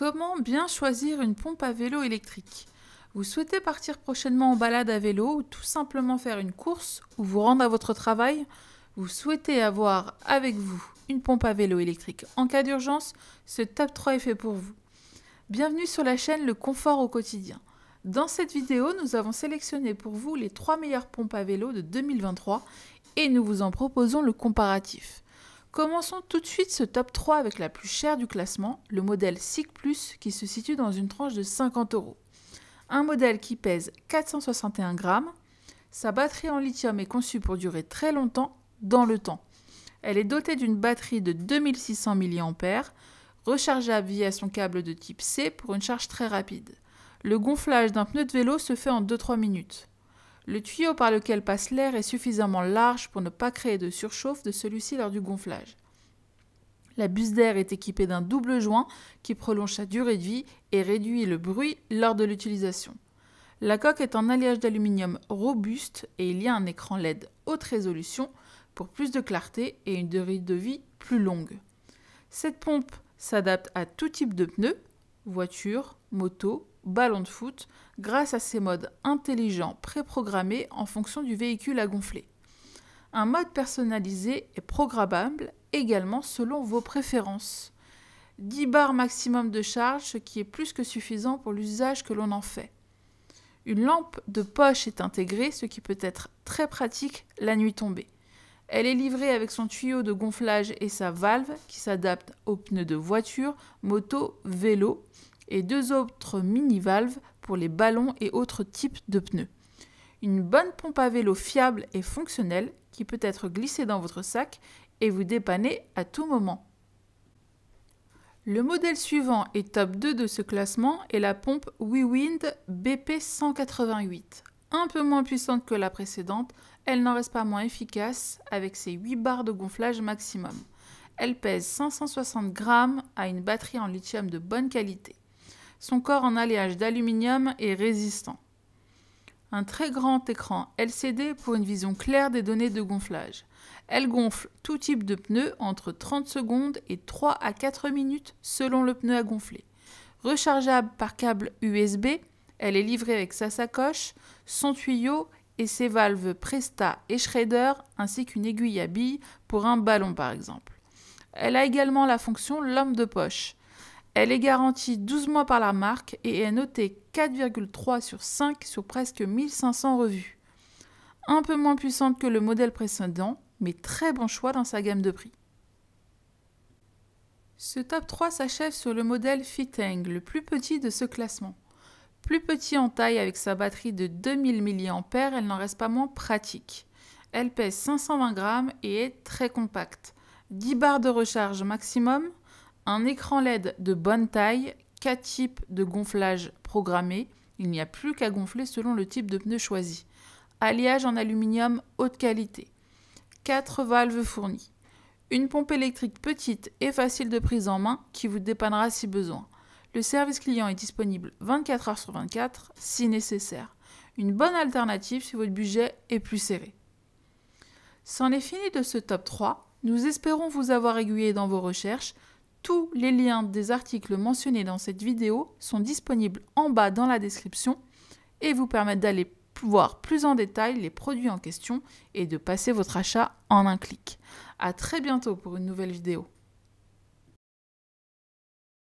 Comment bien choisir une pompe à vélo électrique Vous souhaitez partir prochainement en balade à vélo ou tout simplement faire une course ou vous rendre à votre travail Vous souhaitez avoir avec vous une pompe à vélo électrique en cas d'urgence Ce Top 3 est fait pour vous. Bienvenue sur la chaîne Le confort au quotidien. Dans cette vidéo, nous avons sélectionné pour vous les 3 meilleures pompes à vélo de 2023 et nous vous en proposons le comparatif. Commençons tout de suite ce top 3 avec la plus chère du classement, le modèle SIC Plus qui se situe dans une tranche de 50 euros. Un modèle qui pèse 461 grammes. Sa batterie en lithium est conçue pour durer très longtemps dans le temps. Elle est dotée d'une batterie de 2600 mAh, rechargeable via son câble de type C pour une charge très rapide. Le gonflage d'un pneu de vélo se fait en 2-3 minutes. Le tuyau par lequel passe l'air est suffisamment large pour ne pas créer de surchauffe de celui-ci lors du gonflage. La buse d'air est équipée d'un double joint qui prolonge sa durée de vie et réduit le bruit lors de l'utilisation. La coque est en alliage d'aluminium robuste et il y a un écran LED haute résolution pour plus de clarté et une durée de vie plus longue. Cette pompe s'adapte à tout type de pneus, voiture, moto, ballon de foot grâce à ses modes intelligents préprogrammés en fonction du véhicule à gonfler. Un mode personnalisé est programmable également selon vos préférences. 10 bars maximum de charge, ce qui est plus que suffisant pour l'usage que l'on en fait. Une lampe de poche est intégrée, ce qui peut être très pratique la nuit tombée. Elle est livrée avec son tuyau de gonflage et sa valve qui s'adapte aux pneus de voiture, moto, vélo et deux autres mini-valves pour les ballons et autres types de pneus. Une bonne pompe à vélo fiable et fonctionnelle qui peut être glissée dans votre sac et vous dépanner à tout moment. Le modèle suivant et top 2 de ce classement est la pompe WeWind BP188. Un peu moins puissante que la précédente, elle n'en reste pas moins efficace avec ses 8 barres de gonflage maximum. Elle pèse 560 grammes à une batterie en lithium de bonne qualité. Son corps en alliage d'aluminium est résistant. Un très grand écran LCD pour une vision claire des données de gonflage. Elle gonfle tout type de pneu entre 30 secondes et 3 à 4 minutes selon le pneu à gonfler. Rechargeable par câble USB, elle est livrée avec sa sacoche, son tuyau et ses valves Presta et Schrader ainsi qu'une aiguille à billes pour un ballon par exemple. Elle a également la fonction l'homme de poche. Elle est garantie 12 mois par la marque et est notée 4,3 sur 5 sur presque 1500 revues. Un peu moins puissante que le modèle précédent, mais très bon choix dans sa gamme de prix. Ce top 3 s'achève sur le modèle Fiteng, le plus petit de ce classement. Plus petit en taille avec sa batterie de 2000 mAh, elle n'en reste pas moins pratique. Elle pèse 520 grammes et est très compacte. 10 barres de recharge maximum, un écran LED de bonne taille, 4 types de gonflage programmés. Il n'y a plus qu'à gonfler selon le type de pneu choisi. Alliage en aluminium haute qualité. 4 valves fournies. Une pompe électrique petite et facile de prise en main qui vous dépannera si besoin. Le service client est disponible 24 heures sur 24 si nécessaire. Une bonne alternative si votre budget est plus serré. C'en est fini de ce top 3. Nous espérons vous avoir aiguillé dans vos recherches. Tous les liens des articles mentionnés dans cette vidéo sont disponibles en bas dans la description et vous permettent d'aller voir plus en détail les produits en question et de passer votre achat en un clic. A très bientôt pour une nouvelle vidéo.